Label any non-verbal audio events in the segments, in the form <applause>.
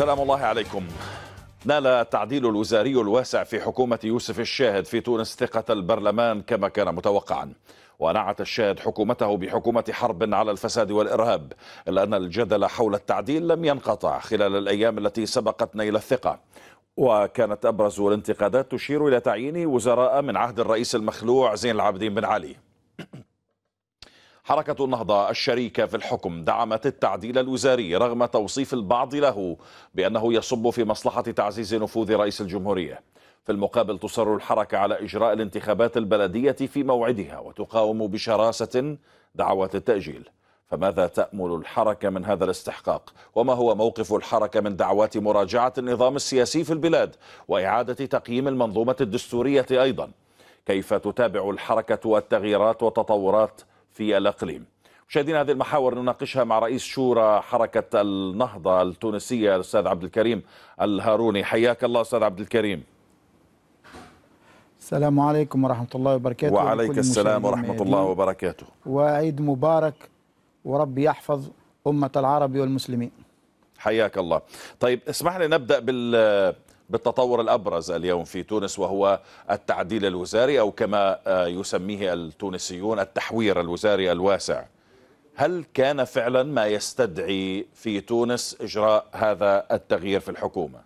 سلام الله عليكم نال التعديل الوزاري الواسع في حكومة يوسف الشاهد في تونس ثقة البرلمان كما كان متوقعا ونعت الشاهد حكومته بحكومة حرب على الفساد والإرهاب إلا أن الجدل حول التعديل لم ينقطع خلال الأيام التي سبقت نيل الثقة وكانت أبرز الانتقادات تشير إلى تعيين وزراء من عهد الرئيس المخلوع زين العابدين بن علي حركة النهضة الشريكة في الحكم دعمت التعديل الوزاري رغم توصيف البعض له بأنه يصب في مصلحة تعزيز نفوذ رئيس الجمهورية في المقابل تصر الحركة على إجراء الانتخابات البلدية في موعدها وتقاوم بشراسة دعوات التأجيل فماذا تأمل الحركة من هذا الاستحقاق وما هو موقف الحركة من دعوات مراجعة النظام السياسي في البلاد وإعادة تقييم المنظومة الدستورية أيضا كيف تتابع الحركة التغييرات والتطورات في الأقليم مشاهدينا هذه المحاور نناقشها مع رئيس شورى حركة النهضة التونسية الأستاذ عبد الكريم الهاروني حياك الله أستاذ عبد الكريم السلام عليكم ورحمة الله وبركاته وعليك السلام ورحمة الله وبركاته وعيد مبارك وربي يحفظ أمة العرب والمسلمين حياك الله طيب اسمح لي نبدأ بال بالتطور الأبرز اليوم في تونس وهو التعديل الوزاري أو كما آه، يسميه التونسيون التحوير الوزاري الواسع هل كان فعلا ما يستدعي في تونس إجراء هذا التغيير في الحكومة؟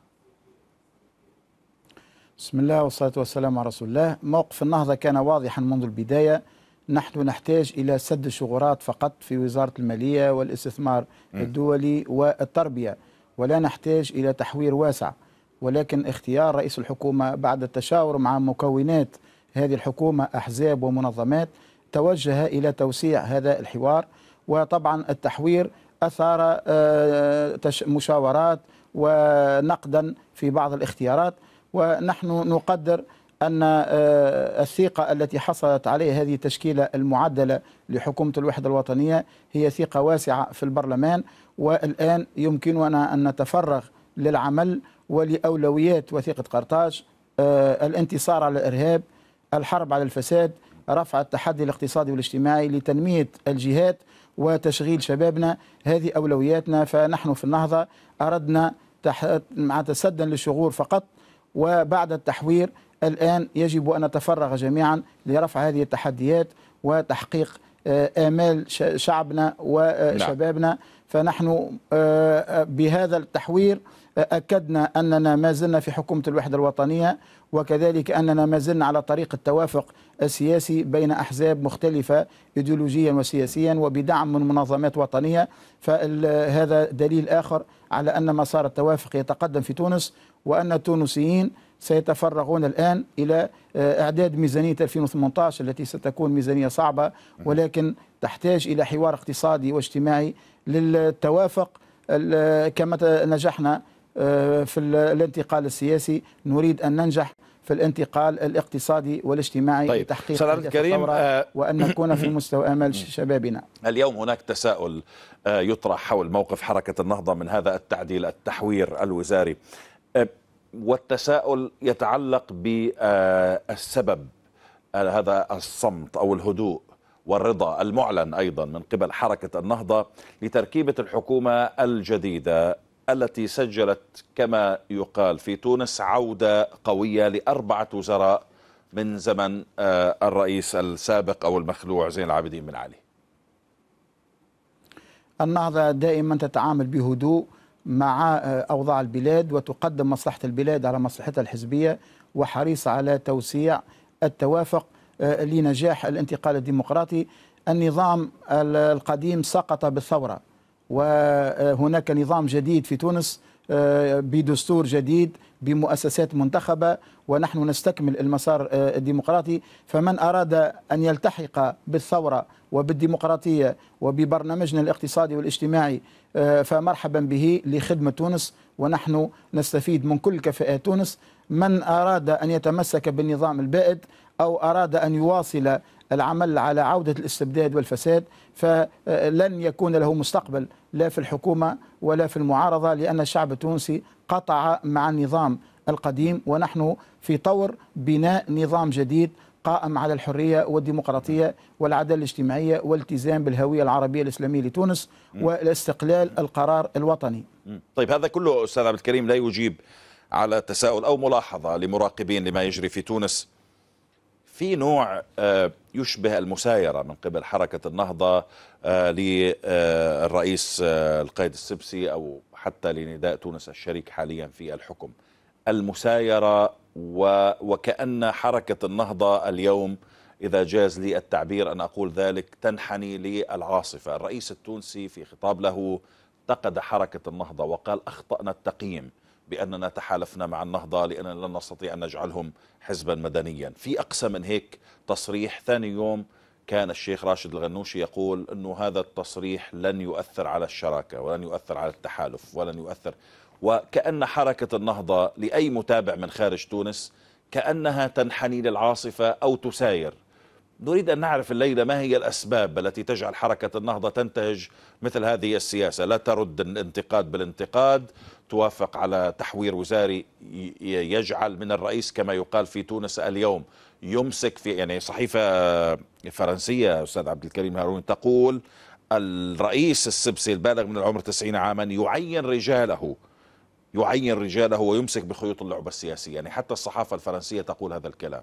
بسم الله والصلاة والسلام على رسول الله موقف النهضة كان واضحا منذ البداية نحن نحتاج إلى سد شغورات فقط في وزارة المالية والاستثمار الدولي والتربية ولا نحتاج إلى تحوير واسع ولكن اختيار رئيس الحكومة بعد التشاور مع مكونات هذه الحكومة أحزاب ومنظمات توجه إلى توسيع هذا الحوار وطبعا التحوير أثار آه، مشاورات ونقدا في بعض الاختيارات ونحن نقدر أن آه، الثقة التي حصلت عليها هذه التشكيلة المعدلة لحكومة الوحدة الوطنية هي ثقة واسعة في البرلمان والآن يمكننا أن نتفرغ للعمل ولأولويات وثيقة قرطاج آه، الانتصار على الإرهاب الحرب على الفساد رفع التحدي الاقتصادي والاجتماعي لتنمية الجهات وتشغيل شبابنا هذه أولوياتنا فنحن في النهضة أردنا مع تسدا للشغور فقط وبعد التحوير الآن يجب أن نتفرغ جميعا لرفع هذه التحديات وتحقيق آه، آمال شعبنا وشبابنا آه، نعم. فنحن بهذا التحوير أكدنا أننا ما زلنا في حكومة الوحدة الوطنية وكذلك أننا ما زلنا على طريق التوافق السياسي بين أحزاب مختلفة إيديولوجيا وسياسيا وبدعم من منظمات وطنية فهذا دليل آخر على أن مسار التوافق يتقدم في تونس وأن التونسيين سيتفرغون الآن إلى آه، إعداد ميزانية 2018 التي ستكون ميزانية صعبة ولكن تحتاج إلى حوار اقتصادي واجتماعي للتوافق كما نجحنا آه، في الانتقال السياسي نريد أن ننجح في الانتقال الاقتصادي والاجتماعي طيب. لتحقيق الكريم آه، وأن نكون في <coughs> مستوى أمل شبابنا اليوم هناك تساؤل آه، يطرح حول موقف حركة النهضة من هذا التعديل التحوير الوزاري والتساؤل يتعلق بالسبب هذا الصمت أو الهدوء والرضا المعلن أيضا من قبل حركة النهضة لتركيبة الحكومة الجديدة التي سجلت كما يقال في تونس عودة قوية لأربعة وزراء من زمن آه، الرئيس السابق أو المخلوع زين العابدين بن علي النهضة دائما تتعامل بهدوء مع آه، أوضاع البلاد وتقدم مصلحة البلاد على مصلحتها الحزبية وحريصة على توسيع التوافق آه، لنجاح الانتقال الديمقراطي النظام القديم سقط بالثورة وهناك نظام جديد في تونس آه، بدستور جديد بمؤسسات منتخبة ونحن نستكمل المسار آه، الديمقراطي فمن أراد أن يلتحق بالثورة وبالديمقراطية وببرنامجنا الاقتصادي والاجتماعي آه، فمرحبا به لخدمة تونس ونحن نستفيد من كل كفاءات تونس من أراد أن يتمسك بالنظام البائد أو أراد أن يواصل العمل على عودة الاستبداد والفساد فلن يكون له مستقبل لا في الحكومة ولا في المعارضة لأن الشعب التونسي قطع مع النظام القديم ونحن في طور بناء نظام جديد قائم على الحرية والديمقراطية والعدالة الاجتماعية والالتزام بالهوية العربية الإسلامية لتونس والاستقلال القرار الوطني طيب هذا كله أستاذ عبد الكريم لا يجيب على تساؤل أو ملاحظة لمراقبين لما يجري في تونس في نوع آه، يشبه المسايرة من قبل حركة النهضة آه، للرئيس آه، القائد السبسي أو حتى لنداء تونس الشريك حاليا في الحكم المسايرة وكأن حركة النهضة اليوم إذا جاز لي التعبير أن أقول ذلك تنحني للعاصفة الرئيس التونسي في خطاب له انتقد حركة النهضة وقال أخطأنا التقييم بأننا تحالفنا مع النهضة لأننا لن نستطيع أن نجعلهم حزبا مدنيا في أقسى من هيك تصريح ثاني يوم كان الشيخ راشد الغنوشي يقول أنه هذا التصريح لن يؤثر على الشراكة ولن يؤثر على التحالف ولن يؤثر وكأن حركة النهضة لأي متابع من خارج تونس كأنها تنحني للعاصفة أو تساير نريد أن نعرف الليلة ما هي الأسباب التي تجعل حركة النهضة تنتهج مثل هذه السياسة لا ترد الانتقاد بالانتقاد توافق على تحوير وزاري يجعل من الرئيس كما يقال في تونس اليوم يمسك في يعني صحيفة فرنسية أستاذ عبد الكريم هارون تقول الرئيس السبسي البالغ من العمر 90 عاما يعين رجاله يعين رجاله ويمسك بخيوط اللعبة السياسية يعني حتى الصحافة الفرنسية تقول هذا الكلام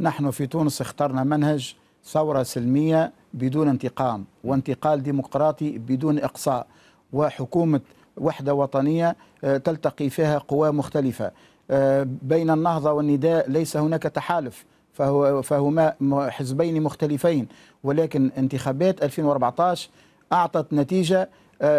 نحن في تونس اخترنا منهج ثورة سلمية بدون انتقام وانتقال ديمقراطي بدون إقصاء وحكومة وحدة وطنية آه، تلتقي فيها قوى مختلفة آه، بين النهضة والنداء ليس هناك تحالف فهو فهما حزبين مختلفين ولكن انتخابات 2014 أعطت نتيجة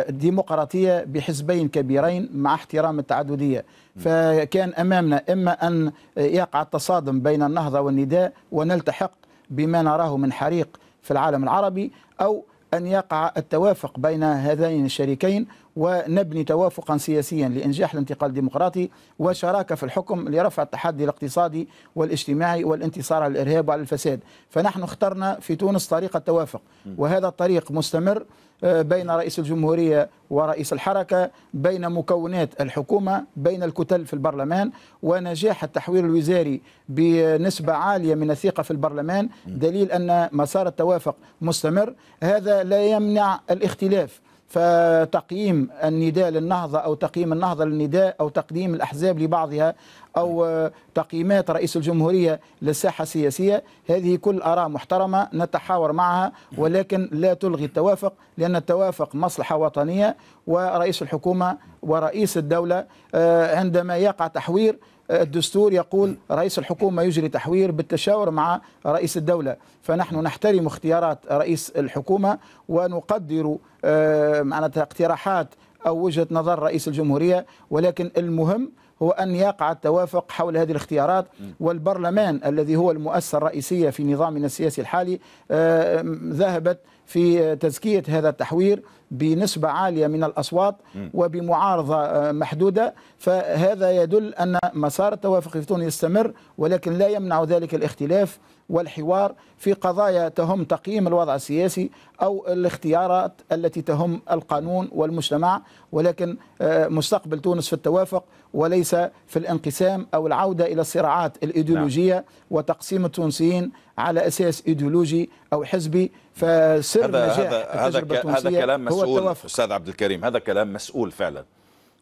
ديمقراطية بحزبين كبيرين مع احترام التعددية فكان أمامنا إما أن يقع التصادم بين النهضة والنداء ونلتحق بما نراه من حريق في العالم العربي أو أن يقع التوافق بين هذين الشريكين ونبني توافقا سياسيا لإنجاح الانتقال الديمقراطي وشراكة في الحكم لرفع التحدي الاقتصادي والاجتماعي والانتصار على الإرهاب وعلى الفساد فنحن اخترنا في تونس طريق التوافق وهذا الطريق مستمر آه، بين رئيس الجمهورية ورئيس الحركة بين مكونات الحكومة بين الكتل في البرلمان ونجاح التحويل الوزاري بنسبة عالية من الثقة في البرلمان دليل أن مسار التوافق مستمر هذا لا يمنع الاختلاف فتقييم النداء للنهضة أو تقييم النهضة للنداء أو تقديم الأحزاب لبعضها أو تقييمات رئيس الجمهورية للساحة السياسية هذه كل آراء محترمة نتحاور معها ولكن لا تلغي التوافق لأن التوافق مصلحة وطنية ورئيس الحكومة ورئيس الدولة آه، عندما يقع تحوير آه، الدستور يقول رئيس الحكومة يجري تحوير بالتشاور مع رئيس الدولة فنحن نحترم اختيارات رئيس الحكومة ونقدر آه، معناتها اقتراحات أو وجهة نظر رئيس الجمهورية ولكن المهم هو أن يقع التوافق حول هذه الاختيارات والبرلمان الذي هو المؤسسة الرئيسية في نظامنا السياسي الحالي آه، ذهبت في تزكية هذا التحوير بنسبة عالية من الأصوات وبمعارضة آه، محدودة فهذا يدل أن مسار التوافق في تونس يستمر ولكن لا يمنع ذلك الاختلاف والحوار في قضايا تهم تقييم الوضع السياسي أو الاختيارات التي تهم القانون والمجتمع ولكن آه، مستقبل تونس في التوافق وليس في الانقسام أو العودة إلى الصراعات الإيديولوجية نعم. وتقسيم التونسيين على أساس إيديولوجي أو حزبي فسر هذا نجاح هذا, هذا, هذا كلام مسؤول استاذ عبد الكريم هذا كلام مسؤول فعلا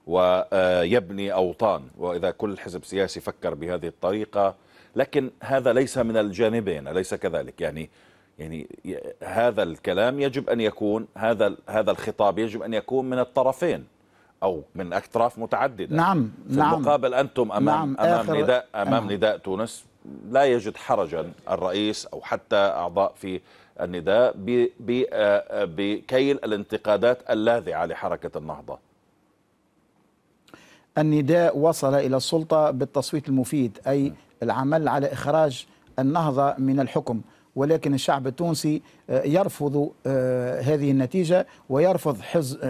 ويبني اوطان واذا كل حزب سياسي فكر بهذه الطريقه لكن هذا ليس من الجانبين اليس كذلك يعني يعني هذا الكلام يجب ان يكون هذا هذا الخطاب يجب ان يكون من الطرفين او من اطراف متعدده نعم في نعم المقابل انتم امام نعم امام نداء امام نعم نداء تونس لا يجد حرجا الرئيس او حتى اعضاء في النداء بكيل الانتقادات اللاذعة لحركة النهضة النداء وصل إلى السلطة بالتصويت المفيد أي العمل على إخراج النهضة من الحكم ولكن الشعب التونسي يرفض هذه النتيجة ويرفض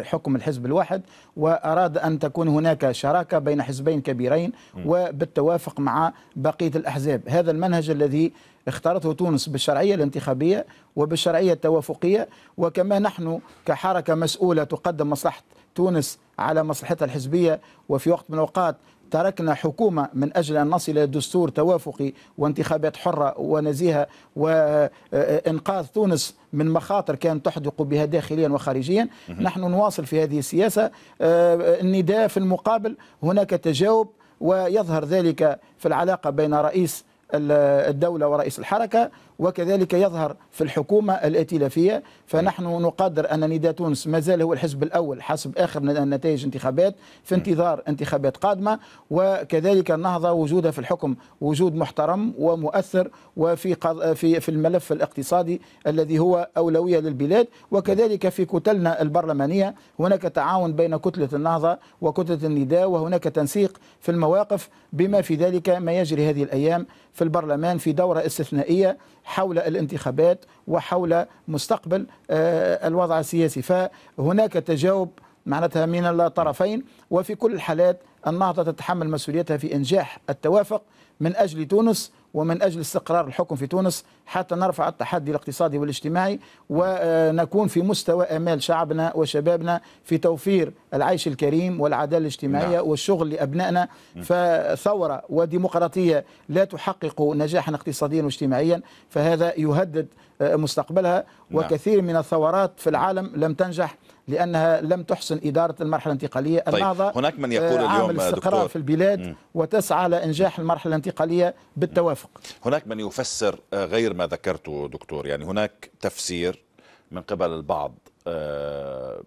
حكم الحزب الواحد وأراد أن تكون هناك شراكة بين حزبين كبيرين وبالتوافق مع بقية الأحزاب هذا المنهج الذي اختارته تونس بالشرعية الانتخابية وبالشرعية التوافقية وكما نحن كحركة مسؤولة تقدم مصلحة تونس على مصلحتها الحزبية وفي وقت من الأوقات تركنا حكومة من أجل أن نصل إلى دستور توافقي وانتخابات حرة ونزيهة وإنقاذ تونس من مخاطر كانت تحدق بها داخليا وخارجيا نحن نواصل في هذه السياسة آه، النداء في المقابل هناك تجاوب ويظهر ذلك في العلاقة بين رئيس الدولة ورئيس الحركة وكذلك يظهر في الحكومة الائتلافية فنحن نقدر أن نداء تونس ما زال هو الحزب الأول حسب آخر نتائج انتخابات في انتظار انتخابات قادمة وكذلك النهضة وجودها في الحكم وجود محترم ومؤثر وفي في في الملف الاقتصادي الذي هو أولوية للبلاد وكذلك في كتلنا البرلمانية هناك تعاون بين كتلة النهضة وكتلة النداء وهناك تنسيق في المواقف بما في ذلك ما يجري هذه الأيام في البرلمان في دورة استثنائية حول الانتخابات وحول مستقبل آه، الوضع السياسي فهناك تجاوب معناتها من الطرفين وفي كل الحالات النهضة تتحمل مسؤوليتها في إنجاح التوافق من أجل تونس ومن أجل استقرار الحكم في تونس حتى نرفع التحدي الاقتصادي والاجتماعي ونكون في مستوى أمال شعبنا وشبابنا في توفير العيش الكريم والعدالة الاجتماعية نعم. والشغل لأبنائنا فثورة وديمقراطية لا تحقق نجاحا اقتصاديا واجتماعيا فهذا يهدد مستقبلها نعم. وكثير من الثورات في العالم لم تنجح لانها لم تحسن اداره المرحله الانتقاليه طيب النهضه هناك من يقول آه، اليوم عامل دكتور. في البلاد م. وتسعى لانجاح المرحله الانتقاليه بالتوافق هناك من يفسر آه، غير ما ذكرته دكتور يعني هناك تفسير من قبل البعض آه،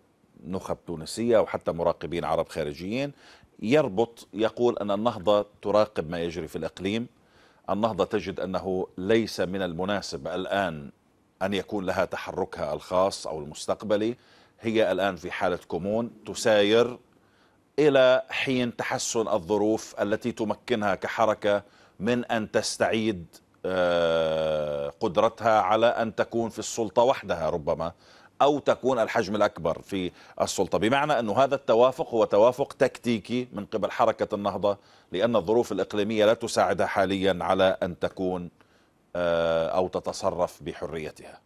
نخب تونسيه وحتى مراقبين عرب خارجيين يربط يقول ان النهضه تراقب ما يجري في الاقليم النهضه تجد انه ليس من المناسب الان ان يكون لها تحركها الخاص او المستقبلي هي الآن في حالة كومون تساير إلى حين تحسن الظروف التي تمكنها كحركة من أن تستعيد آه، قدرتها على أن تكون في السلطة وحدها ربما أو تكون الحجم الأكبر في السلطة بمعنى أن هذا التوافق هو توافق تكتيكي من قبل حركة النهضة لأن الظروف الإقليمية لا تساعدها حاليا على أن تكون آه، أو تتصرف بحريتها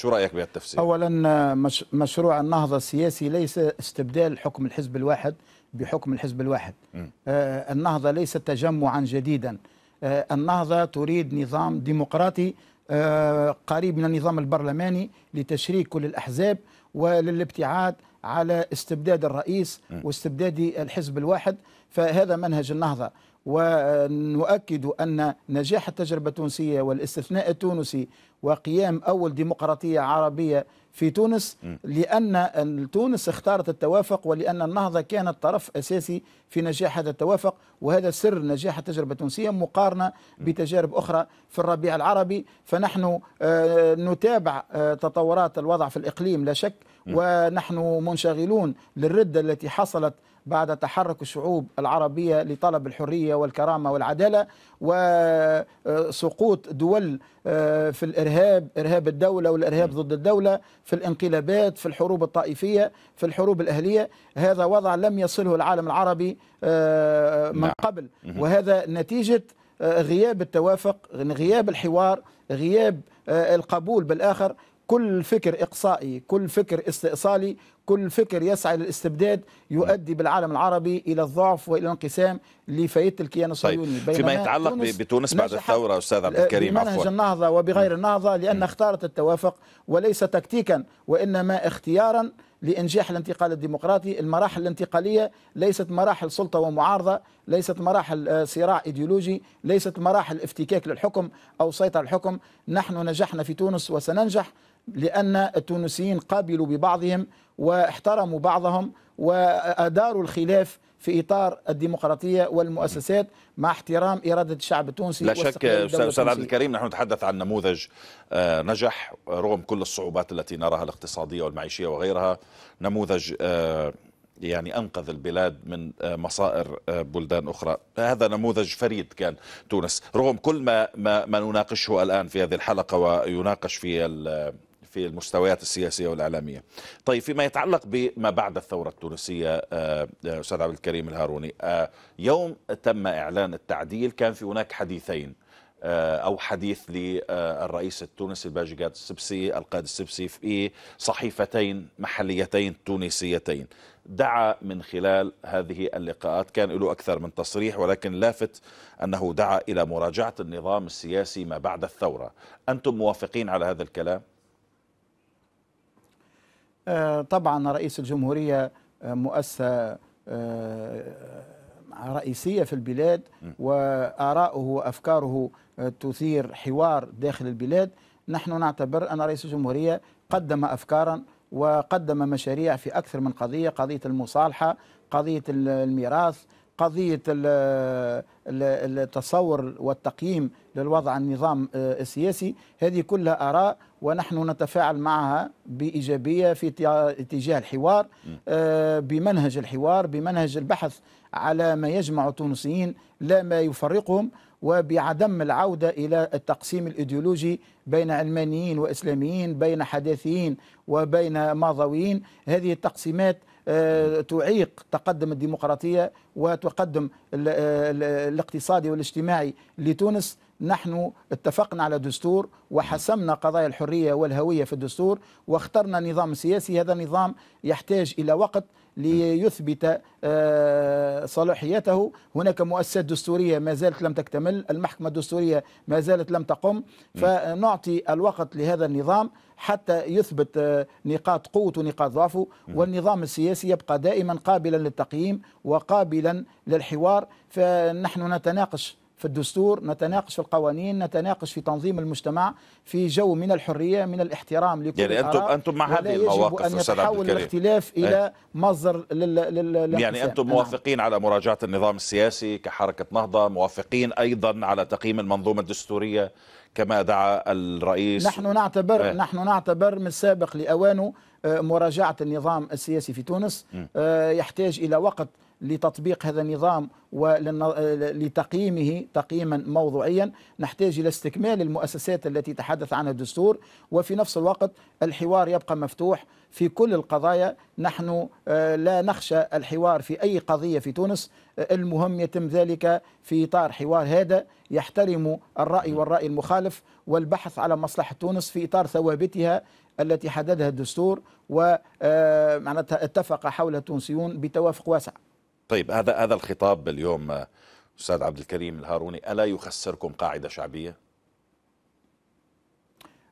شو رايك بهذا التفسير؟ اولا مش مشروع النهضه السياسي ليس استبدال حكم الحزب الواحد بحكم الحزب الواحد. م. آه النهضه ليست تجمعا جديدا. آه النهضه تريد نظام ديمقراطي آه قريب من النظام البرلماني لتشريك كل الاحزاب وللابتعاد على استبداد الرئيس واستبداد الحزب الواحد فهذا منهج النهضه. ونؤكد أن نجاح التجربة التونسية والاستثناء التونسي وقيام أول ديمقراطية عربية في تونس لأن تونس اختارت التوافق ولأن النهضة كانت طرف أساسي في نجاح هذا التوافق وهذا سر نجاح التجربة التونسية مقارنة بتجارب أخرى في الربيع العربي فنحن آه، نتابع آه، تطورات الوضع في الإقليم لا شك ونحن منشغلون للردة التي حصلت بعد تحرك الشعوب العربية لطلب الحرية والكرامة والعدالة وسقوط دول آه، في الإرهاب إرهاب الدولة والإرهاب ضد الدولة في الانقلابات في الحروب الطائفية في الحروب الأهلية هذا وضع لم يصله العالم العربي آه، من نعم. قبل وهذا نتيجة آه، غياب التوافق غياب الحوار غياب القبول بالآخر كل فكر إقصائي كل فكر استئصالي كل فكر يسعى للاستبداد يؤدي بالعالم العربي إلى الضعف وإلى الانقسام لفايدة الكيان طيب، الصهيوني طيب. فيما يتعلق تونس بتونس بعد الثورة أستاذ عبد الكريم بمنهج النهضة وبغير النهضة لأن اختارت التوافق وليس تكتيكا وإنما اختيارا لإنجاح الانتقال الديمقراطي المراحل الانتقالية ليست مراحل سلطة ومعارضة ليست مراحل آه، صراع إيديولوجي ليست مراحل افتكاك للحكم أو سيطرة الحكم نحن نجحنا في تونس وسننجح لأن التونسيين قابلوا ببعضهم واحترموا بعضهم وأداروا الخلاف في اطار الديمقراطيه والمؤسسات مع احترام اراده الشعب التونسي لا شك استاذ عبد الكريم نحن نتحدث عن نموذج آه، نجح رغم كل الصعوبات التي نراها الاقتصاديه والمعيشيه وغيرها نموذج آه، يعني انقذ البلاد من آه، مصائر بلدان اخرى، هذا نموذج فريد كان تونس، رغم كل ما ما, ما نناقشه الان في هذه الحلقه ويناقش في في المستويات السياسية والإعلامية طيب فيما يتعلق بما بعد الثورة التونسية آه، آه، أستاذ عبد الكريم الهاروني آه، يوم تم إعلان التعديل كان في هناك حديثين أو حديث للرئيس التونسي الباجيكات السبسي القائد السبسي في صحيفتين محليتين تونسيتين دعا من خلال هذه اللقاءات كان له أكثر من تصريح ولكن لافت أنه دعا إلى مراجعة النظام السياسي ما بعد الثورة أنتم موافقين على هذا الكلام؟ آه، طبعا رئيس الجمهورية آه، مؤسسة آه، رئيسية في البلاد وآراؤه وأفكاره تثير حوار داخل البلاد نحن نعتبر أن رئيس الجمهورية قدم أفكارا وقدم مشاريع في أكثر من قضية قضية المصالحة قضية الميراث قضية التصور والتقييم للوضع النظام آه، السياسي هذه كلها آراء ونحن نتفاعل معها بإيجابية في اتجاه الحوار آه، بمنهج الحوار بمنهج البحث على ما يجمع التونسيين لا ما يفرقهم وبعدم العودة إلى التقسيم الإيديولوجي بين علمانيين وإسلاميين بين حداثيين وبين ماضويين هذه التقسيمات آه، تعيق تقدم الديمقراطية وتقدم آه، الاقتصادي والاجتماعي لتونس نحن اتفقنا على دستور وحسمنا قضايا الحرية والهوية في الدستور واخترنا نظام سياسي هذا النظام يحتاج إلى وقت ليثبت آه، صلاحيته هناك مؤسسات دستورية ما زالت لم تكتمل المحكمة الدستورية ما زالت لم تقم فنعطي الوقت لهذا النظام حتى يثبت آه، نقاط قوته ونقاط ضعفه والنظام السياسي يبقى دائما قابلا للتقييم وقابلا للحوار فنحن نتناقش في الدستور نتناقش في القوانين نتناقش في تنظيم المجتمع في جو من الحريه من الاحترام لكل يعني انتم انتم مع هذه المواقف أن يتحول الاختلاف إيه. الى مصدر لل... لل... يعني انتم نعم. موافقين نعم. على مراجعه النظام السياسي كحركه نهضه موافقين ايضا على تقييم المنظومه الدستوريه كما دعا الرئيس نحن نعتبر آه. نحن نعتبر من السابق لأوانه آه، مراجعة النظام السياسي في تونس آه، يحتاج إلى وقت لتطبيق هذا النظام ولتقييمه تقييما موضوعيا نحتاج إلى استكمال المؤسسات التي تحدث عنها الدستور وفي نفس الوقت الحوار يبقى مفتوح في كل القضايا نحن آه، لا نخشى الحوار في أي قضية في تونس آه، المهم يتم ذلك في إطار حوار هذا يحترم الرأي والرأي المخالف والبحث على مصلحة تونس في إطار ثوابتها التي حددها الدستور ومعناتها آه، اتفق حول التونسيون بتوافق واسع طيب هذا هذا الخطاب اليوم آه، استاذ عبد الكريم الهاروني الا يخسركم قاعده شعبيه؟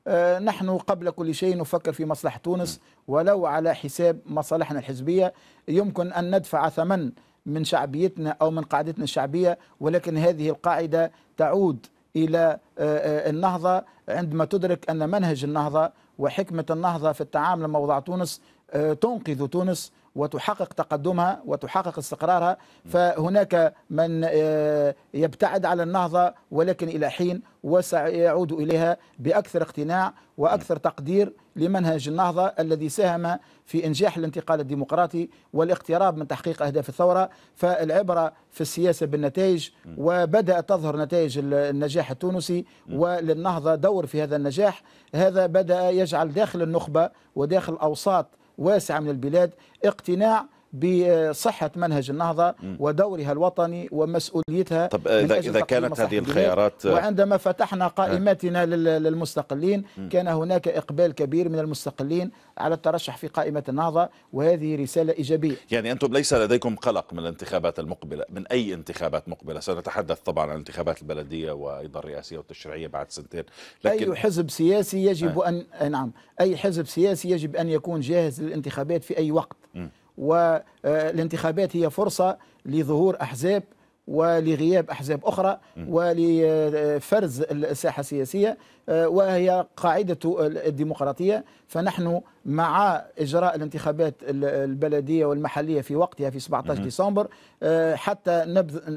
آه، نحن قبل كل شيء نفكر في مصلحه تونس ولو على حساب مصالحنا الحزبيه يمكن ان ندفع ثمن من شعبيتنا او من قاعدتنا الشعبيه ولكن هذه القاعده تعود الى آه، النهضه عندما تدرك ان منهج النهضه وحكمه النهضه في التعامل مع وضع تونس تنقذ تونس وتحقق تقدمها وتحقق استقرارها فهناك من آه، يبتعد على النهضة ولكن إلى حين وسيعود إليها بأكثر اقتناع وأكثر تقدير لمنهج النهضة الذي ساهم في إنجاح الانتقال الديمقراطي والاقتراب من تحقيق أهداف الثورة فالعبرة في السياسة بالنتائج وبدأت تظهر نتائج النجاح التونسي وللنهضة دور في هذا النجاح هذا بدأ يجعل داخل النخبة وداخل الأوساط واسعة من البلاد اقتناع بصحة منهج النهضة ودورها الوطني ومسؤوليتها طب إذا إذا كانت هذه الخيارات آه، وعندما فتحنا آه. قائمتنا للمستقلين كان هناك إقبال كبير من المستقلين على الترشح في قائمة النهضة وهذه رسالة إيجابية يعني أنتم ليس لديكم قلق من الانتخابات المقبلة من أي انتخابات مقبلة سنتحدث طبعا عن انتخابات البلدية وأيضا الرئاسية والتشريعية بعد سنتين لكن أي حزب سياسي يجب آه. أن نعم أي حزب سياسي يجب أن يكون جاهز للانتخابات في أي وقت م. والانتخابات هي فرصة لظهور أحزاب ولغياب أحزاب أخرى ولفرز الساحة السياسية آه، وهي قاعدة الديمقراطية فنحن مع إجراء الانتخابات البلدية والمحلية في وقتها في 17 ديسمبر آه، حتى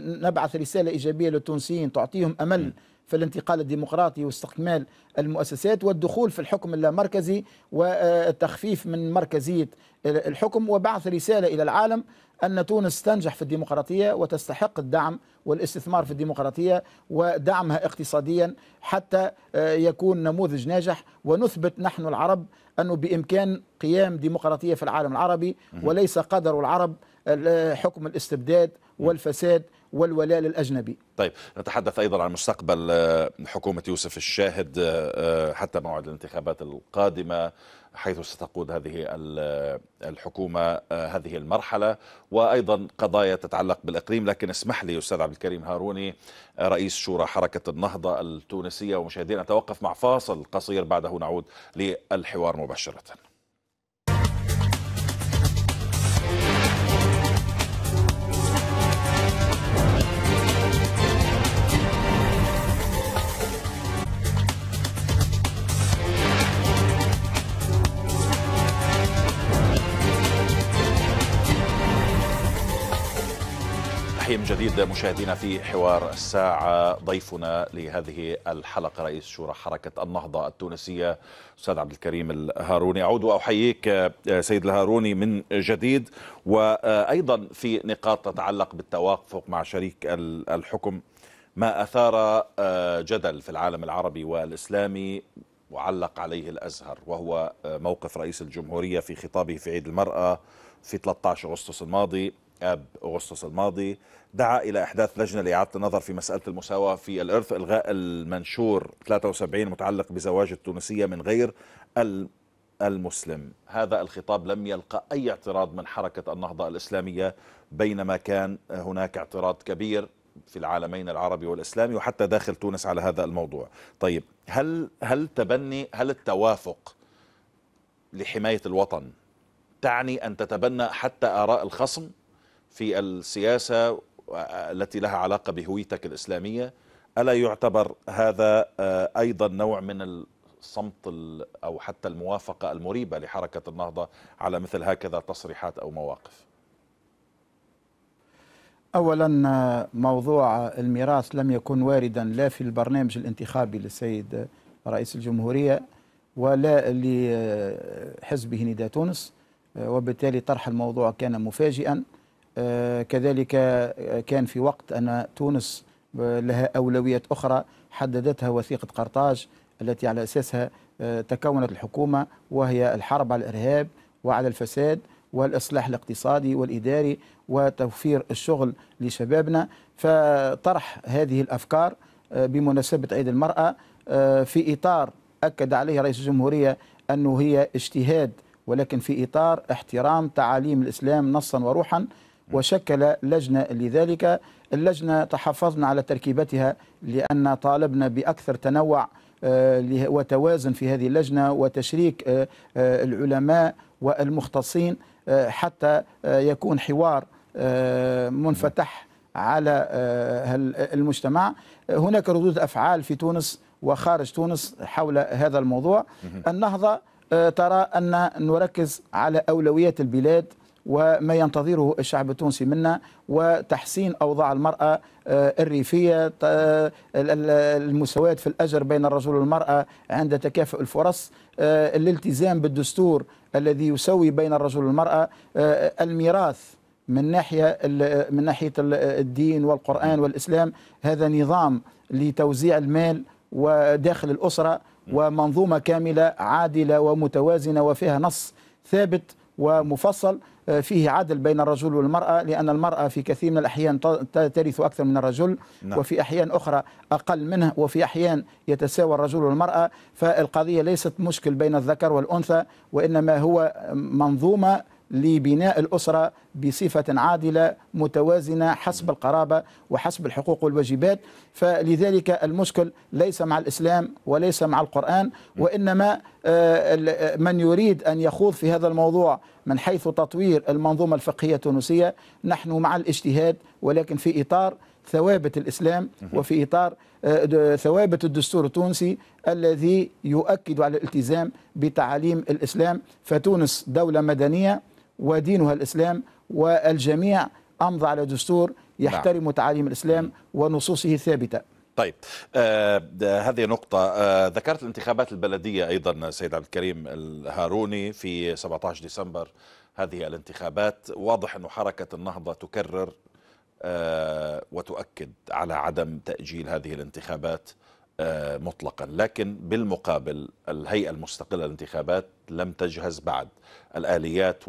نبعث رسالة إيجابية للتونسيين تعطيهم أمل في الانتقال الديمقراطي واستكمال المؤسسات والدخول في الحكم اللامركزي والتخفيف من مركزية الحكم وبعث رسالة إلى العالم أن تونس تنجح في الديمقراطية وتستحق الدعم والاستثمار في الديمقراطية ودعمها اقتصاديا حتى آه، يكون نموذج ناجح ونثبت نحن العرب أنه بإمكان قيام ديمقراطية في العالم العربي وليس قدر العرب آه، حكم الاستبداد والفساد والولاء للأجنبي طيب نتحدث أيضا عن مستقبل آه، حكومة يوسف الشاهد آه، آه، حتى موعد الانتخابات القادمة حيث ستقود هذه الحكومة هذه المرحلة وأيضا قضايا تتعلق بالإقليم لكن اسمح لي أستاذ عبد الكريم هاروني رئيس شورى حركة النهضة التونسية ومشاهدينا أتوقف مع فاصل قصير بعده نعود للحوار مباشرة نحيي من جديد مشاهدينا في حوار الساعة ضيفنا لهذه الحلقة رئيس شورى حركة النهضة التونسية أستاذ عبد الكريم الهاروني أعود وأحييك آه، سيد الهاروني من جديد وأيضا في نقاط تتعلق بالتوافق مع شريك الحكم ما أثار آه، جدل في العالم العربي والإسلامي وعلق عليه الأزهر وهو آه، موقف رئيس الجمهورية في خطابه في عيد المرأة في 13 أغسطس الماضي اب اغسطس الماضي دعا إلى إحداث لجنة لإعادة النظر في مسألة المساواة في الإرث إلغاء المنشور 73 متعلق بزواج التونسية من غير المسلم هذا الخطاب لم يلقى أي اعتراض من حركة النهضة الإسلامية بينما كان هناك اعتراض كبير في العالمين العربي والإسلامي وحتى داخل تونس على هذا الموضوع طيب هل, هل تبني هل التوافق لحماية الوطن تعني أن تتبنى حتى آراء الخصم في السياسة التي لها علاقة بهويتك الإسلامية ألا يعتبر هذا آه، أيضا نوع من الصمت أو حتى الموافقة المريبة لحركة النهضة على مثل هكذا تصريحات أو مواقف أولا آه، موضوع الميراث لم يكن واردا لا في البرنامج الانتخابي للسيد رئيس الجمهورية ولا لحزبه نداء تونس آه، وبالتالي طرح الموضوع كان مفاجئا آه، كذلك آه، كان في وقت أن تونس آه، لها أولويات أخرى حددتها وثيقة قرطاج التي على أساسها تكونت الحكومة وهي الحرب على الإرهاب وعلى الفساد والإصلاح الاقتصادي والإداري وتوفير الشغل لشبابنا فطرح هذه الأفكار بمناسبة عيد المرأة في إطار أكد عليه رئيس الجمهورية أنه هي اجتهاد ولكن في إطار احترام تعاليم الإسلام نصا وروحا وشكل لجنة لذلك اللجنة تحفظنا على تركيبتها لأن طالبنا بأكثر تنوع آه، وتوازن في هذه اللجنة وتشريك آه، آه، العلماء والمختصين حتى يكون حوار منفتح على المجتمع هناك ردود أفعال في تونس وخارج تونس حول هذا الموضوع النهضة ترى أن نركز على أولويات البلاد وما ينتظره الشعب التونسي منا وتحسين أوضاع المرأة آه، الريفية المساواة في الأجر بين الرجل والمرأة عند تكافؤ الفرص آه، الالتزام بالدستور الذي يسوي بين الرجل والمرأة آه، الميراث من ناحية من ناحية الدين والقرآن والإسلام هذا نظام لتوزيع المال وداخل الأسرة ومنظومة كاملة عادلة ومتوازنة وفيها نص ثابت ومفصل آه، فيه عدل بين الرجل والمرأة لأن المرأة في كثير من الأحيان ترث أكثر من الرجل نعم. وفي أحيان أخرى أقل منه وفي أحيان يتساوى الرجل والمرأة فالقضية ليست مشكل بين الذكر والأنثى وإنما هو منظومة لبناء الأسرة بصفة عادلة متوازنة حسب القرابة وحسب الحقوق والواجبات فلذلك المشكل ليس مع الإسلام وليس مع القرآن وإنما آه، آه، من يريد أن يخوض في هذا الموضوع من حيث تطوير المنظومة الفقهية التونسية نحن مع الاجتهاد ولكن في إطار ثوابت الإسلام وفي إطار آه، ثوابت الدستور التونسي الذي يؤكد على الالتزام بتعاليم الإسلام فتونس دولة مدنية ودينها الإسلام والجميع أمضى على دستور نعم. يحترم نعم. تعاليم الإسلام ونصوصه الثابتة طيب آه هذه نقطة آه ذكرت الانتخابات البلدية أيضا سيد عبد الكريم الهاروني في 17 ديسمبر هذه الانتخابات واضح أن حركة النهضة تكرر آه وتؤكد على عدم تأجيل هذه الانتخابات آه، مطلقا لكن بالمقابل الهيئة المستقلة للانتخابات لم تجهز بعد الآليات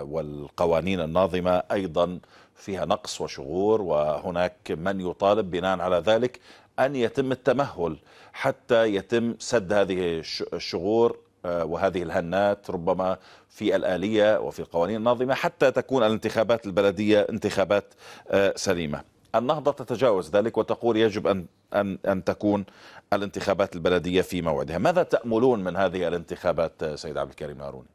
والقوانين الناظمة أيضا فيها نقص وشغور وهناك من يطالب بناء على ذلك أن يتم التمهل حتى يتم سد هذه الشغور آه، وهذه الهنات ربما في الآلية وفي القوانين الناظمة حتى تكون الانتخابات البلدية انتخابات آه، سليمة النهضة تتجاوز ذلك وتقول يجب أن, أن, أن تكون الانتخابات البلدية في موعدها ماذا تأملون من هذه الانتخابات آه، سيد عبد الكريم هاروني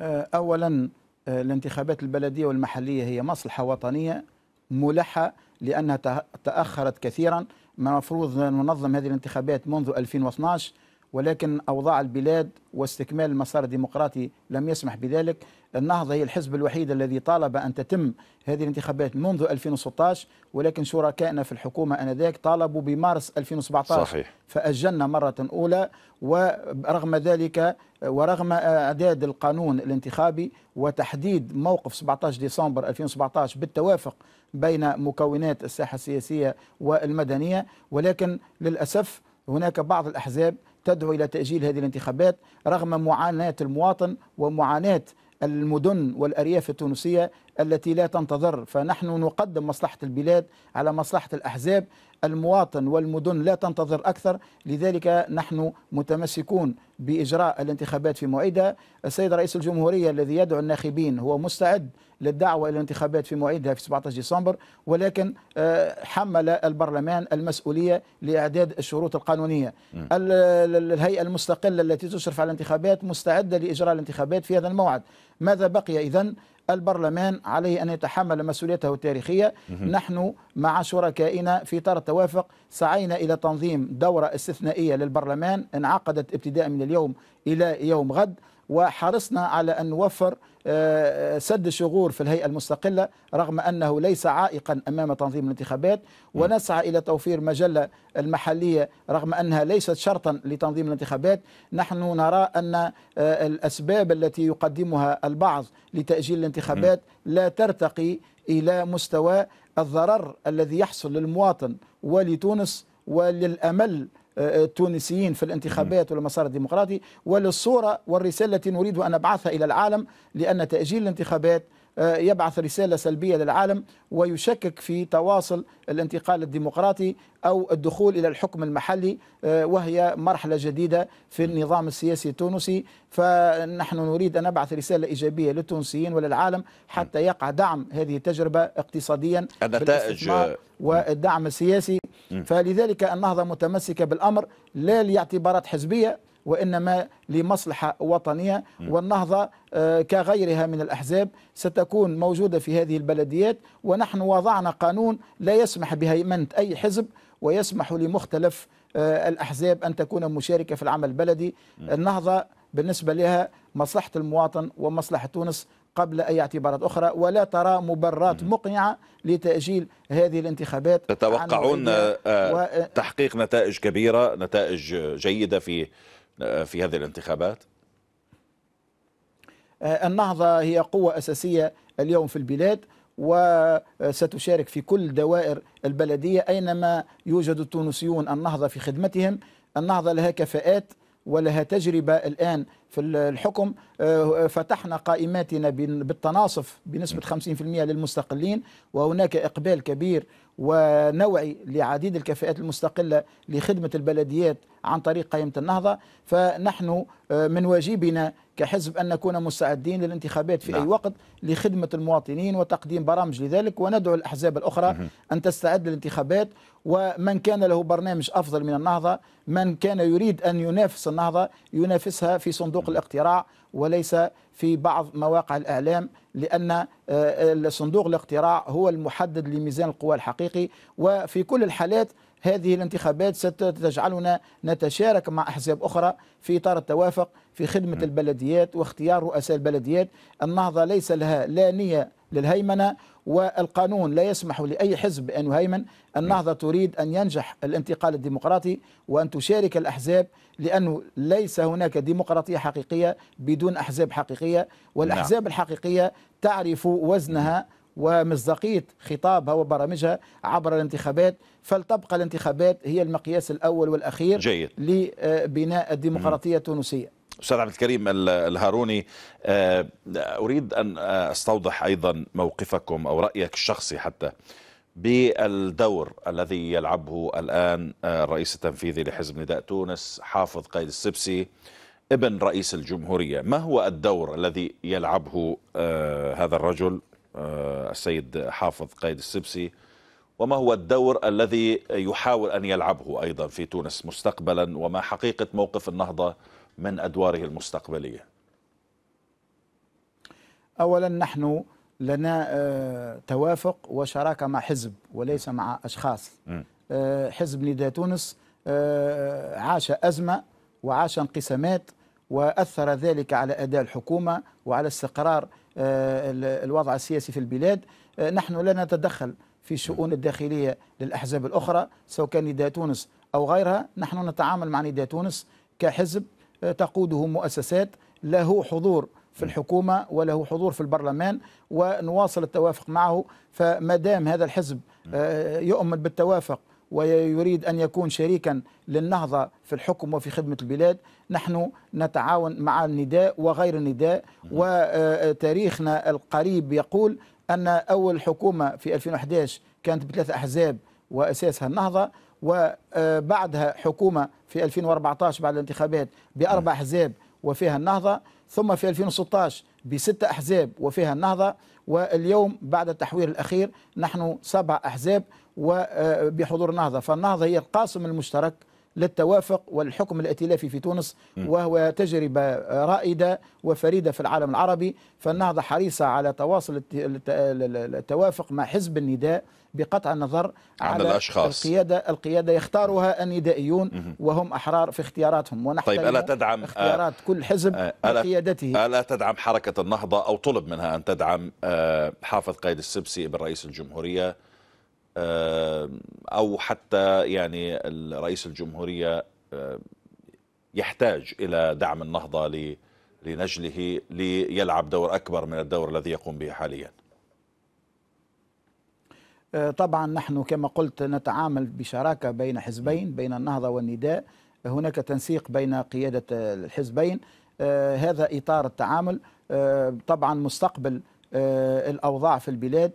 آه، أولا آه، الانتخابات البلدية والمحلية هي مصلحة وطنية ملحة لأنها تأخرت كثيرا المفروض ننظم هذه الانتخابات منذ 2012 ولكن أوضاع البلاد واستكمال المسار الديمقراطي لم يسمح بذلك النهضة هي الحزب الوحيد الذي طالب أن تتم هذه الانتخابات منذ 2016 ولكن شركائنا في الحكومة أنذاك طالبوا بمارس 2017 صحيح. فأجلنا مرة أولى ورغم ذلك ورغم أعداد القانون الانتخابي وتحديد موقف 17 ديسمبر 2017 بالتوافق بين مكونات الساحة السياسية والمدنية ولكن للأسف هناك بعض الأحزاب تدعو إلى تأجيل هذه الانتخابات رغم معاناة المواطن ومعاناة المدن والأرياف التونسية التي لا تنتظر فنحن نقدم مصلحة البلاد على مصلحة الأحزاب المواطن والمدن لا تنتظر أكثر لذلك نحن متمسكون بإجراء الانتخابات في موعدها السيد رئيس الجمهورية الذي يدعو الناخبين هو مستعد للدعوة إلى الانتخابات في موعدها في 17 ديسمبر ولكن آه، حمل البرلمان المسؤولية لإعداد الشروط القانونية الهيئة المستقلة التي تشرف على الانتخابات مستعدة لإجراء الانتخابات في هذا الموعد ماذا بقي إذن البرلمان عليه أن يتحمل مسؤوليته التاريخية نحن مع شركائنا في إطار التوافق سعينا إلى تنظيم دورة استثنائية للبرلمان انعقدت ابتداء من اليوم إلى يوم غد وحرصنا على أن نوفر آه، آه، سد شغور في الهيئة المستقلة رغم أنه ليس عائقا أمام تنظيم الانتخابات نعم. ونسعى إلى توفير مجلة المحلية رغم أنها ليست شرطا لتنظيم الانتخابات نحن نرى أن آه، الأسباب التي يقدمها البعض لتأجيل الانتخابات نعم. لا ترتقي إلى مستوى الضرر الذي يحصل للمواطن ولتونس وللأمل التونسيين في الانتخابات والمسار الديمقراطي وللصورة والرسالة التي نريد أن نبعثها إلى العالم لأن تأجيل الانتخابات آه، يبعث رسالة سلبية للعالم ويشكك في تواصل الانتقال الديمقراطي أو الدخول إلى الحكم المحلي آه، وهي مرحلة جديدة في النظام السياسي التونسي فنحن نريد أن نبعث رسالة إيجابية للتونسيين وللعالم حتى يقع دعم هذه التجربة اقتصاديا النتائج والدعم السياسي فلذلك النهضة متمسكة بالأمر لا لاعتبارات حزبية وإنما لمصلحة وطنية والنهضة آه، كغيرها من الأحزاب ستكون موجودة في هذه البلديات ونحن وضعنا قانون لا يسمح بهيمنة أي حزب ويسمح لمختلف آه، الأحزاب أن تكون مشاركة في العمل البلدي النهضة بالنسبة لها مصلحة المواطن ومصلحة تونس قبل أي اعتبارات أخرى ولا ترى مبررات مقنعة لتأجيل هذه الانتخابات تتوقعون آه، تحقيق نتائج كبيرة نتائج جيدة في آه، في هذه الانتخابات؟ آه، النهضة هي قوة أساسية اليوم في البلاد وستشارك في كل دوائر البلدية أينما يوجد التونسيون النهضة في خدمتهم النهضة لها كفاءات ولها تجربة الآن في الحكم آه، فتحنا قائماتنا بالتناصف بنسبة 50% للمستقلين وهناك إقبال كبير ونوعي لعديد الكفاءات المستقلة لخدمة البلديات عن طريق قائمة النهضة فنحن آه، من واجبنا كحزب أن نكون مستعدين للانتخابات في لا. أي نعم. وقت لخدمة المواطنين وتقديم برامج لذلك وندعو الأحزاب الأخرى مه. أن تستعد للانتخابات ومن كان له برنامج أفضل من النهضة من كان يريد أن ينافس النهضة ينافسها في صندوق الاقتراع وليس في بعض مواقع الإعلام لأن آه، صندوق الاقتراع هو المحدد لميزان القوى الحقيقي وفي كل الحالات هذه الانتخابات ستجعلنا نتشارك مع أحزاب أخرى في إطار التوافق في خدمة م. البلديات واختيار رؤساء البلديات النهضة ليس لها لا نية للهيمنة والقانون لا يسمح لأي حزب أن يهيمن النهضة تريد أن ينجح الانتقال الديمقراطي وأن تشارك الأحزاب لأنه ليس هناك ديمقراطية حقيقية بدون أحزاب حقيقية والأحزاب نعم. الحقيقية تعرف وزنها ومصداقية خطابها وبرامجها عبر الانتخابات فلتبقى الانتخابات هي المقياس الأول والأخير جيد. لبناء الديمقراطية التونسية استاذ عبد الكريم الهاروني آه، اريد ان استوضح ايضا موقفكم او رايك الشخصي حتى بالدور الذي يلعبه الان آه، الرئيس التنفيذي لحزب نداء تونس حافظ قيد السبسي ابن رئيس الجمهوريه، ما هو الدور الذي يلعبه آه، هذا الرجل آه، السيد حافظ قايد السبسي وما هو الدور الذي يحاول أن يلعبه أيضا في تونس مستقبلا وما حقيقة موقف النهضة من أدواره المستقبلية أولا نحن لنا آه، توافق وشراكة مع حزب وليس مع أشخاص آه، حزب نداء تونس عاش أزمة وعاش انقسامات وأثر ذلك على أداء الحكومة وعلى استقرار آه، الوضع السياسي في البلاد آه، نحن لا نتدخل في الشؤون الداخلية للأحزاب الأخرى سواء كان نداء تونس أو غيرها نحن نتعامل مع نداء تونس كحزب آه، تقوده مؤسسات له حضور في الحكومة وله حضور في البرلمان ونواصل التوافق معه فما دام هذا الحزب يؤمن بالتوافق ويريد أن يكون شريكا للنهضة في الحكم وفي خدمة البلاد نحن نتعاون مع النداء وغير النداء وتاريخنا القريب يقول أن أول حكومة في 2011 كانت بثلاث أحزاب وأساسها النهضة وبعدها حكومة في 2014 بعد الانتخابات بأربع أحزاب وفيها النهضة ثم في 2016 بستة أحزاب وفيها النهضة واليوم بعد التحوير الأخير نحن سبع أحزاب وبحضور النهضة فالنهضة هي القاسم المشترك للتوافق والحكم الائتلافي في تونس وهو تجربة رائدة وفريدة في العالم العربي فالنهضة حريصة على تواصل التوافق مع حزب النداء بقطع النظر عن على الأشخاص القيادة القيادة يختارها الندائيون وهم أحرار في اختياراتهم ونحن طيب ألا تدعم آه، اختيارات كل حزب آه، وقيادته ألا تدعم حركة النهضة أو طلب منها أن تدعم آه، حافظ قايد السبسي ابن رئيس الجمهورية او حتى يعني رئيس الجمهوريه يحتاج الى دعم النهضه لنجله ليلعب دور اكبر من الدور الذي يقوم به حاليا. آه، طبعا نحن كما قلت نتعامل بشراكه بين حزبين بين النهضه والنداء هناك تنسيق بين قياده الحزبين آه، هذا اطار التعامل آه، طبعا مستقبل الاوضاع في البلاد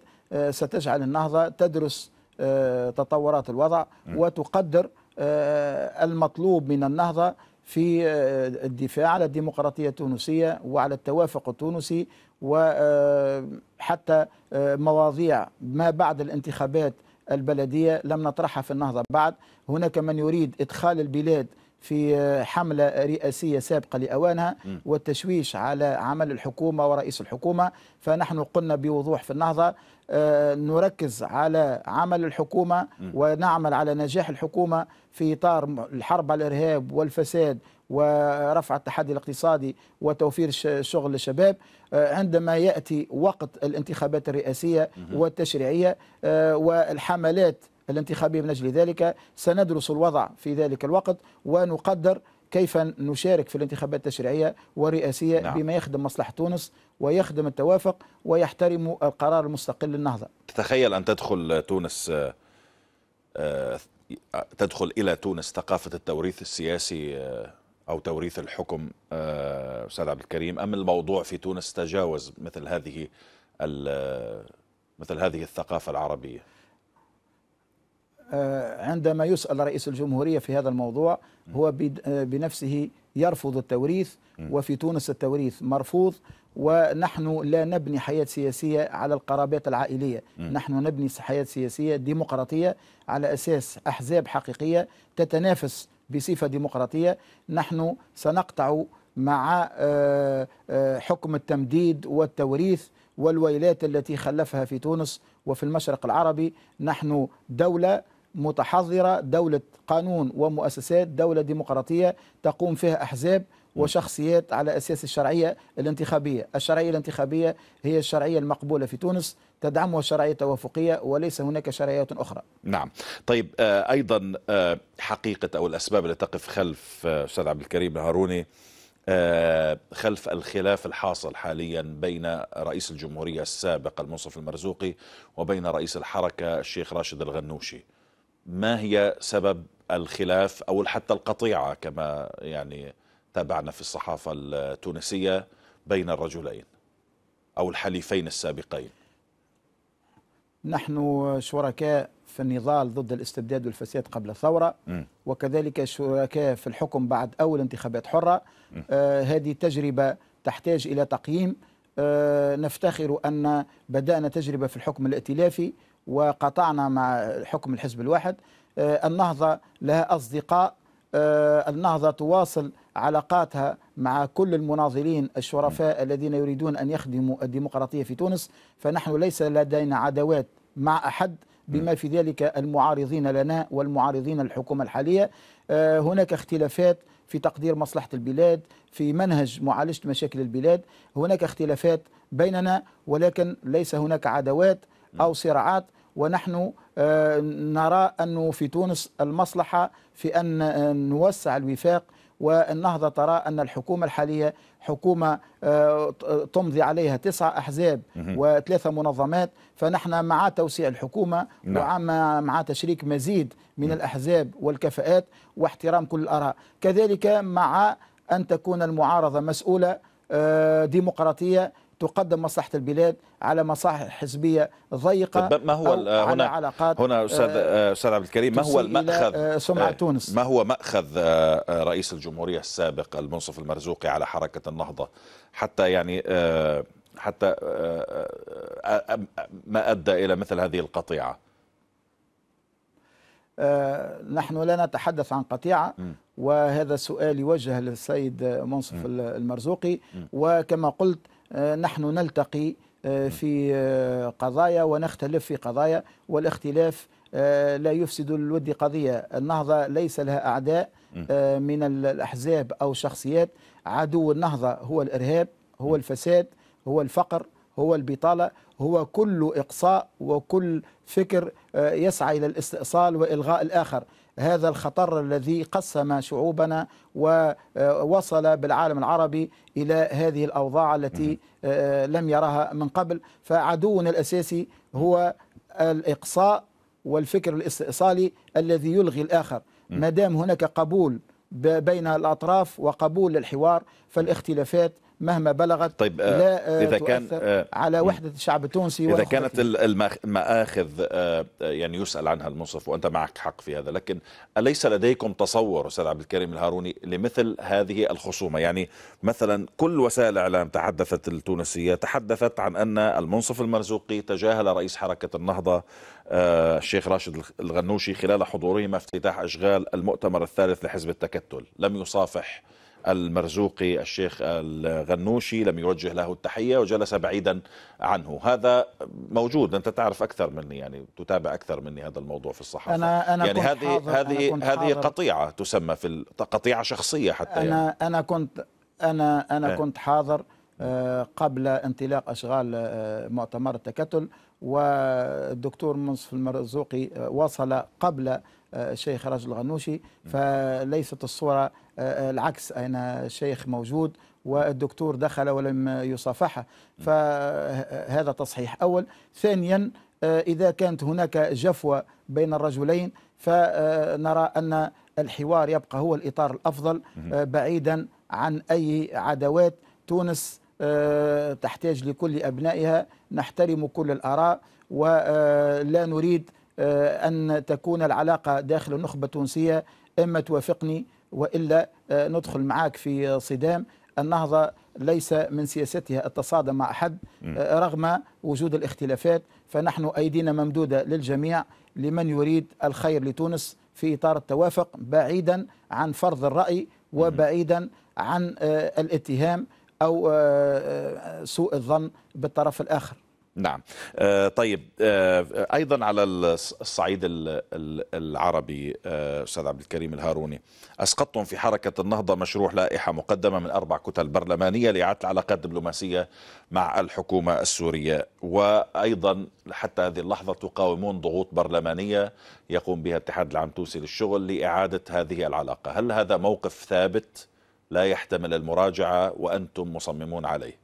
ستجعل النهضه تدرس آه، تطورات الوضع وتقدر آه، المطلوب من النهضة في آه، الدفاع على الديمقراطية التونسية وعلى التوافق التونسي وحتى مواضيع ما بعد الانتخابات البلدية لم نطرحها في النهضة بعد هناك من يريد إدخال البلاد في حملة رئاسية سابقة لأوانها والتشويش على عمل الحكومة ورئيس الحكومة فنحن قلنا بوضوح في النهضة آه، نركز على عمل الحكومة ونعمل على نجاح الحكومة في إطار الحرب على الإرهاب والفساد ورفع التحدي الاقتصادي وتوفير شغل للشباب آه، عندما يأتي وقت الانتخابات الرئاسية والتشريعية آه، والحملات الانتخابية من أجل ذلك سندرس الوضع في ذلك الوقت ونقدر كيف نشارك في الانتخابات التشريعية والرئاسية نعم. بما يخدم مصلحة تونس ويخدم التوافق ويحترم القرار المستقل للنهضة تتخيل أن تدخل تونس آه، آه، تدخل إلى تونس ثقافة التوريث السياسي آه، أو توريث الحكم أستاذ عبد الكريم أم الموضوع في تونس تجاوز مثل هذه مثل هذه الثقافة العربية آه، عندما يسأل رئيس الجمهورية في هذا الموضوع هو آه، بنفسه يرفض التوريث وفي تونس التوريث مرفوض ونحن لا نبني حياة سياسية على القرابات العائلية نحن نبني حياة سياسية ديمقراطية على أساس أحزاب حقيقية تتنافس بصفة ديمقراطية نحن سنقطع مع آه، حكم التمديد والتوريث والويلات التي خلفها في تونس وفي المشرق العربي نحن دولة متحضرة دولة قانون ومؤسسات دولة ديمقراطية تقوم فيها أحزاب وشخصيات على أساس الشرعية الانتخابية الشرعية الانتخابية هي الشرعية المقبولة في تونس تدعمها شرعية توافقية وليس هناك شرعيات أخرى نعم طيب آه، أيضا آه، حقيقة أو الأسباب اللي تقف خلف آه، أستاذ عبد الكريم الهاروني خلف الخلاف الحاصل حاليا بين رئيس الجمهورية السابق المنصف المرزوقي وبين رئيس الحركة الشيخ راشد الغنوشي ما هي سبب الخلاف أو حتى القطيعة كما يعني تابعنا في الصحافة التونسية بين الرجلين أو الحليفين السابقين نحن شركاء في النضال ضد الاستبداد والفساد قبل الثورة م. وكذلك شركاء في الحكم بعد أول انتخابات حرة آه هذه تجربة تحتاج إلى تقييم آه نفتخر أن بدأنا تجربة في الحكم الائتلافي وقطعنا مع حكم الحزب الواحد آه، النهضة لها أصدقاء آه، النهضة تواصل علاقاتها مع كل المناضلين الشرفاء الذين يريدون أن يخدموا الديمقراطية في تونس فنحن ليس لدينا عداوات مع أحد بما في ذلك المعارضين لنا والمعارضين للحكومة الحالية آه، هناك اختلافات في تقدير مصلحة البلاد في منهج معالجة مشاكل البلاد هناك اختلافات بيننا ولكن ليس هناك عداوات أو صراعات ونحن آه، نرى أنه في تونس المصلحة في أن آه، نوسع الوفاق والنهضة ترى أن الحكومة الحالية حكومة آه، تمضي عليها تسعة أحزاب وثلاثة منظمات فنحن مع توسيع الحكومة نعم. ومع تشريك مزيد من الأحزاب والكفاءات واحترام كل الآراء كذلك مع أن تكون المعارضة مسؤولة ديمقراطية تقدم مصلحة البلاد على مصالح حزبية ضيقة طيب ما هو على هنا علاقات هنا أستاذ آه، أستاذ عبد الكريم ما هو المأخذ آه، سمعة آه، تونس ما هو مأخذ رئيس الجمهورية السابق المنصف المرزوقي على حركة النهضة حتى يعني حتى ما أدى إلى مثل هذه القطيعة نحن لا نتحدث عن قطيعة وهذا سؤال يوجه للسيد منصف المرزوقي وكما قلت آه، نحن نلتقي آه، في آه، قضايا ونختلف في قضايا والاختلاف لا يفسد الود قضية النهضة ليس لها أعداء من الأحزاب أو شخصيات عدو النهضة هو الإرهاب هو الفساد هو الفقر هو البطالة هو كل إقصاء وكل فكر يسعى إلى الاستئصال وإلغاء الآخر هذا الخطر الذي قسم شعوبنا ووصل آه، بالعالم العربي إلى هذه الأوضاع التي آه، آه، لم يرها من قبل فعدونا الأساسي هو الإقصاء والفكر الاستئصالي الذي يلغي الآخر ما دام هناك قبول بين الأطراف وقبول للحوار فالاختلافات مهما بلغت طيب آه، لا آه، إذا كان آه، على وحدة الشعب التونسي إذا كانت المآخذ يعني يسأل عنها المنصف وأنت معك حق في هذا لكن أليس لديكم تصور أستاذ عبد الكريم الهاروني لمثل هذه الخصومة يعني مثلا كل وسائل الإعلام تحدثت التونسية تحدثت عن أن المنصف المرزوقي تجاهل رئيس حركة النهضة الشيخ راشد الغنوشي خلال حضورهما افتتاح أشغال المؤتمر الثالث لحزب التكتل لم يصافح المرزوقي الشيخ الغنوشي لم يوجه له التحية وجلس بعيدا عنه هذا موجود أنت تعرف أكثر مني يعني تتابع أكثر مني هذا الموضوع في الصحافة أنا أنا يعني كنت هذه حاضر هذه أنا كنت هذه حاضر قطيعة تسمى في قطيعة شخصية حتى يعني. أنا يعني. أنا كنت أنا أنا إيه. كنت حاضر آه، قبل انطلاق أشغال آه، مؤتمر التكتل والدكتور منصف المرزوقي آه، وصل قبل الشيخ رجل الغنوشي فليست الصورة آه، آه، العكس أين الشيخ موجود والدكتور دخل ولم يصافحه فهذا تصحيح أول ثانيا آه، إذا كانت هناك جفوة بين الرجلين فنرى أن الحوار يبقى هو الإطار الأفضل بعيدا عن أي عداوات تونس تحتاج لكل أبنائها نحترم كل الآراء ولا نريد أن تكون العلاقة داخل النخبة التونسية إما توافقني وإلا آه، ندخل معاك في صدام النهضة ليس من سياستها التصادم مع أحد آه، رغم وجود الاختلافات فنحن أيدينا ممدودة للجميع لمن يريد الخير لتونس في إطار التوافق بعيدا عن فرض الرأي وبعيدا عن آه، الاتهام أو سوء الظن بالطرف الآخر نعم آه، طيب آه، ايضا على الصعيد العربي آه، استاذ عبد الكريم الهاروني اسقطتم في حركه النهضه مشروع لائحه مقدمه من اربع كتل برلمانيه لاعاده العلاقات الدبلوماسيه مع الحكومه السوريه وايضا حتى هذه اللحظه تقاومون ضغوط برلمانيه يقوم بها الاتحاد العام التونسي للشغل لاعاده هذه العلاقه، هل هذا موقف ثابت لا يحتمل المراجعه وانتم مصممون عليه؟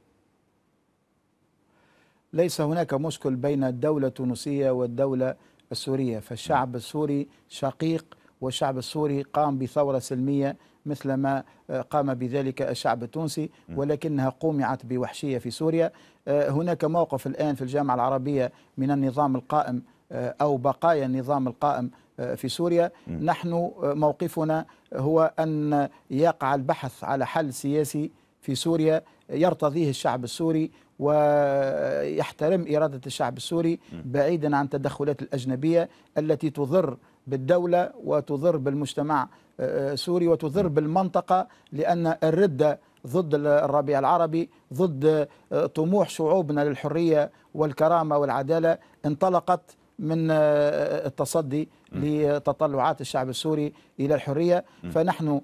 ليس هناك مشكل بين الدولة التونسية والدولة السورية فالشعب السوري شقيق والشعب السوري قام بثورة سلمية مثل ما آه، قام بذلك الشعب التونسي ولكنها قومعت بوحشية في سوريا آه، هناك موقف الآن في الجامعة العربية من النظام القائم آه، أو بقايا النظام القائم في سوريا نحن موقفنا هو أن يقع البحث على حل سياسي في سوريا يرتضيه الشعب السوري ويحترم إرادة الشعب السوري بعيدا عن التدخلات الأجنبية التي تضر بالدولة وتضر بالمجتمع السوري آه، آه، وتضر بالمنطقة لأن الردة ضد الربيع العربي ضد آه، طموح شعوبنا للحرية والكرامة والعدالة انطلقت من التصدي لتطلعات الشعب السوري إلى الحرية فنحن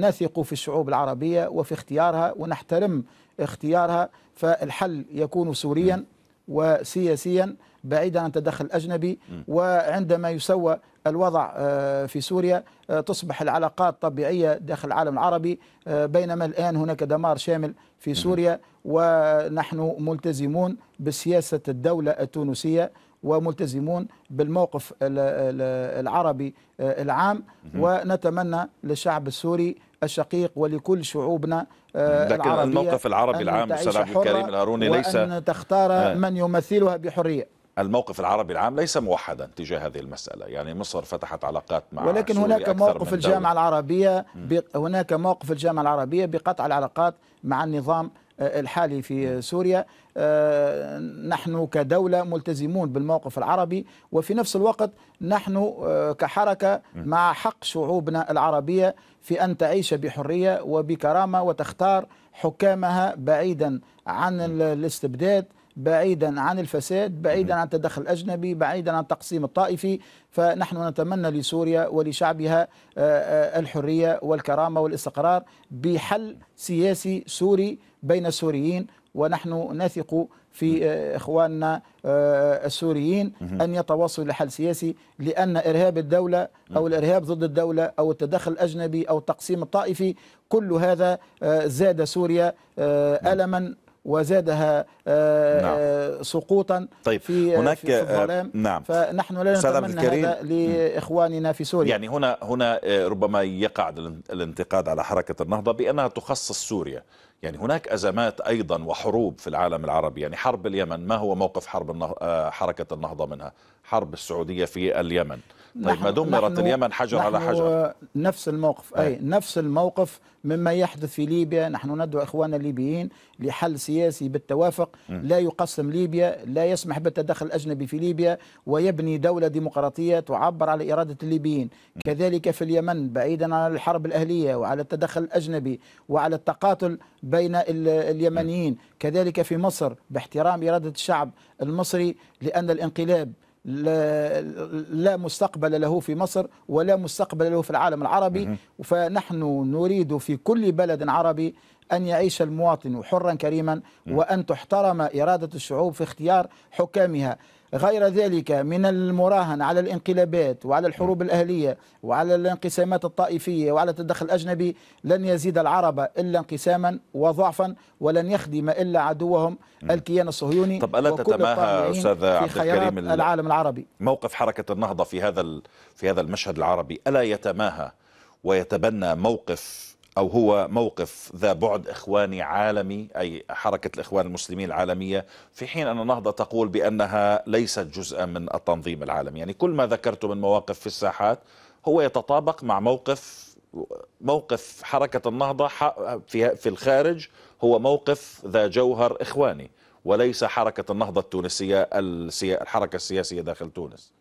نثق في الشعوب العربية وفي اختيارها ونحترم اختيارها فالحل يكون سوريا وسياسيا بعيدا عن تدخل أجنبي وعندما يسوى الوضع آه، في سوريا آه، تصبح العلاقات طبيعية داخل العالم العربي آه، بينما الآن هناك دمار شامل في سوريا ونحن ملتزمون بسياسة الدولة التونسية وملتزمون بالموقف العربي العام ونتمنى للشعب السوري الشقيق ولكل شعوبنا آه، لكن الموقف العربي العام استاذ عبد الكريم الهاروني ليس أن تختار آه. من يمثلها بحريه الموقف العربي العام ليس موحدا تجاه هذه المسألة يعني مصر فتحت علاقات مع ولكن هناك موقف الجامعة العربية هناك موقف الجامعة العربية بقطع العلاقات مع النظام آه، الحالي في سوريا آه، نحن كدولة ملتزمون بالموقف العربي وفي نفس الوقت نحن آه، كحركة مع حق شعوبنا العربية في أن تعيش بحرية وبكرامة وتختار حكامها بعيدا عن الاستبداد بعيدا عن الفساد بعيدا عن التدخل الأجنبي بعيدا عن التقسيم الطائفي فنحن نتمنى لسوريا ولشعبها آه، آه، الحرية والكرامة والاستقرار بحل سياسي سوري بين السوريين ونحن نثق في آه، اخواننا السوريين ان يتواصلوا لحل سياسي لان ارهاب الدوله او الارهاب ضد الدوله او التدخل الاجنبي او التقسيم الطائفي كل هذا زاد سوريا الما وزادها آه، نعم. آه، سقوطا طيب. في آه، هناك في الظلام نعم. فنحن لا نتمنى هذا لإخواننا في سوريا يعني هنا هنا ربما يقع الانتقاد على حركة النهضة بأنها تخصص سوريا يعني هناك أزمات أيضا وحروب في العالم العربي يعني حرب اليمن ما هو موقف حرب النه... حركة النهضة منها حرب السعودية في اليمن طيب ما دمرت اليمن حجر على حجر نفس الموقف أي. أي نفس الموقف مما يحدث في ليبيا نحن ندعو إخواننا الليبيين لحل سياسي بالتوافق م. لا يقسم ليبيا لا يسمح بالتدخل الأجنبي في ليبيا ويبني دولة ديمقراطية تعبر على إرادة الليبيين م. كذلك في اليمن بعيدا عن الحرب الأهلية وعلى التدخل الأجنبي وعلى التقاتل بين اليمنيين م. كذلك في مصر باحترام إرادة الشعب المصري لأن الانقلاب لا, لا مستقبل له في مصر ولا مستقبل له في العالم العربي فنحن نريد في كل بلد عربي أن يعيش المواطن حرا كريما وأن تحترم إرادة الشعوب في اختيار حكامها غير ذلك من المراهن على الانقلابات وعلى الحروب الأهلية وعلى الانقسامات الطائفية وعلى التدخل الأجنبي لن يزيد العرب إلا انقساما وضعفا ولن يخدم إلا عدوهم الكيان الصهيوني طب ألا تتماهى أستاذ عبد الكريم العالم العربي موقف حركة النهضة في هذا في هذا المشهد العربي ألا يتماهى ويتبنى موقف أو هو موقف ذا بعد إخواني عالمي أي حركة الإخوان المسلمين العالمية في حين أن النهضة تقول بأنها ليست جزءا من التنظيم العالمي يعني كل ما ذكرته من مواقف في الساحات هو يتطابق مع موقف موقف حركة النهضة في الخارج هو موقف ذا جوهر إخواني وليس حركة النهضة التونسية الحركة السياسية داخل تونس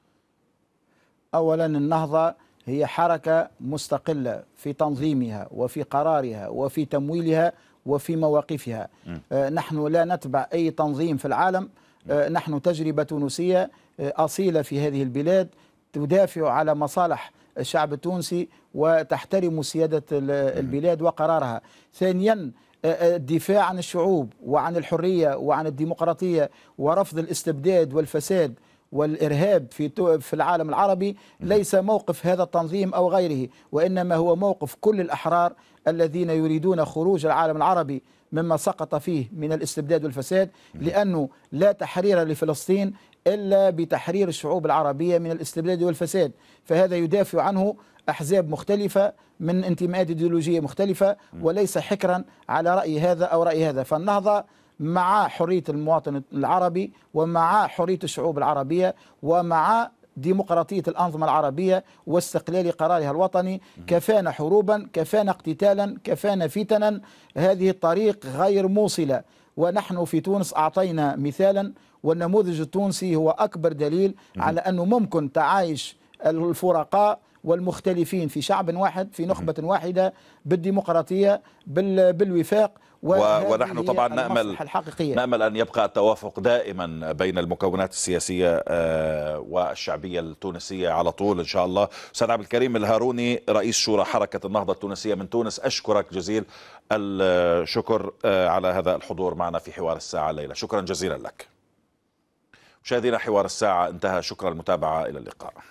أولا النهضة هي حركة مستقلة في تنظيمها وفي قرارها وفي تمويلها وفي مواقفها آه، نحن لا نتبع أي تنظيم في العالم آه، نحن تجربة تونسية آه، أصيلة في هذه البلاد تدافع على مصالح الشعب التونسي وتحترم سيادة البلاد وقرارها ثانيا الدفاع عن الشعوب وعن الحرية وعن الديمقراطية ورفض الاستبداد والفساد والإرهاب في في العالم العربي ليس موقف هذا التنظيم أو غيره وإنما هو موقف كل الأحرار الذين يريدون خروج العالم العربي مما سقط فيه من الاستبداد والفساد لأنه لا تحرير لفلسطين إلا بتحرير الشعوب العربية من الاستبداد والفساد فهذا يدافع عنه أحزاب مختلفة من انتماءات إيديولوجية مختلفة وليس حكرا على رأي هذا أو رأي هذا فالنهضة مع حرية المواطن العربي ومع حرية الشعوب العربية ومع ديمقراطية الأنظمة العربية واستقلال قرارها الوطني كفانا حروبا كفانا اقتتالا كفانا فتنا هذه الطريق غير موصلة ونحن في تونس أعطينا مثالا والنموذج التونسي هو أكبر دليل على أنه ممكن تعايش الفرقاء والمختلفين في شعب واحد في نخبة واحدة بالديمقراطية بالوفاق ونحن طبعا نأمل الحقيقية. نأمل أن يبقى التوافق دائما بين المكونات السياسية آه، والشعبية التونسية على طول إن شاء الله أستاذ عبد الكريم الهاروني رئيس شورى حركة النهضة التونسية من تونس أشكرك جزيل الشكر آه، على هذا الحضور معنا في حوار الساعة الليلة شكرا جزيلا لك مشاهدينا حوار الساعة انتهى شكرا المتابعة إلى اللقاء